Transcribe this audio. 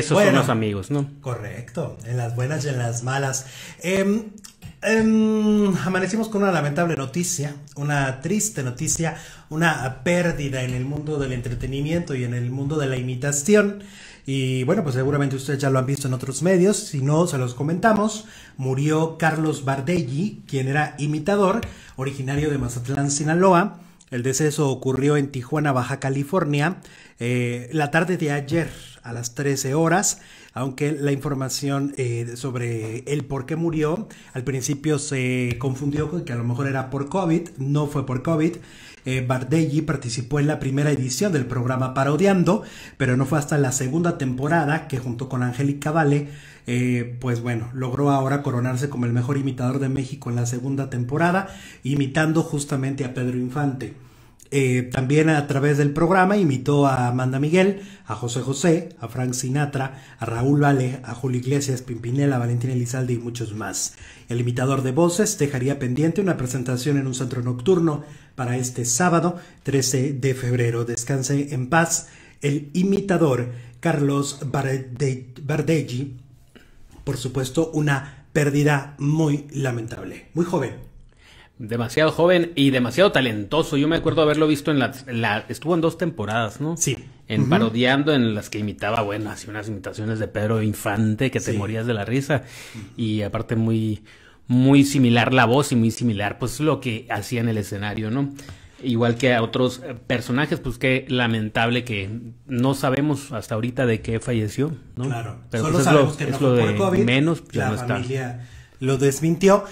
Esos son los amigos, ¿no? Correcto, en las buenas y en las malas. Em, em, amanecimos con una lamentable noticia, una triste noticia, una pérdida en el mundo del entretenimiento y en el mundo de la imitación. Y bueno, pues seguramente ustedes ya lo han visto en otros medios, si no, se los comentamos. Murió Carlos Bardelli, quien era imitador, originario de Mazatlán, Sinaloa. El deceso ocurrió en Tijuana, Baja California, eh, la tarde de ayer, a las 13 horas, aunque la información eh, sobre el por qué murió al principio se confundió con que a lo mejor era por COVID, no fue por COVID. Eh, Bardelli participó en la primera edición del programa Parodiando, pero no fue hasta la segunda temporada que junto con Angélica Vale, eh, pues bueno, logró ahora coronarse como el mejor imitador de México en la segunda temporada, imitando justamente a Pedro Infante. Eh, también a través del programa invitó a Amanda Miguel, a José José, a Frank Sinatra, a Raúl Vale, a Julio Iglesias, Pimpinela, Valentín Elizalde y muchos más. El imitador de voces dejaría pendiente una presentación en un centro nocturno para este sábado 13 de febrero. Descanse en paz el imitador Carlos Bardelli. Por supuesto, una pérdida muy lamentable. Muy joven, Demasiado joven y demasiado talentoso. Yo me acuerdo haberlo visto en la... estuvo en dos temporadas, ¿no? Sí. En parodiando, en las que imitaba, bueno, hacía unas imitaciones de Pedro Infante que te morías de la risa. Y aparte muy, muy similar la voz y muy similar, pues, lo que hacía en el escenario, ¿no? Igual que a otros eh, personajes, pues qué lamentable que no sabemos hasta ahorita de qué falleció, ¿no? Claro. Pero Solo sabemos que lo de menos, la familia lo desmintió.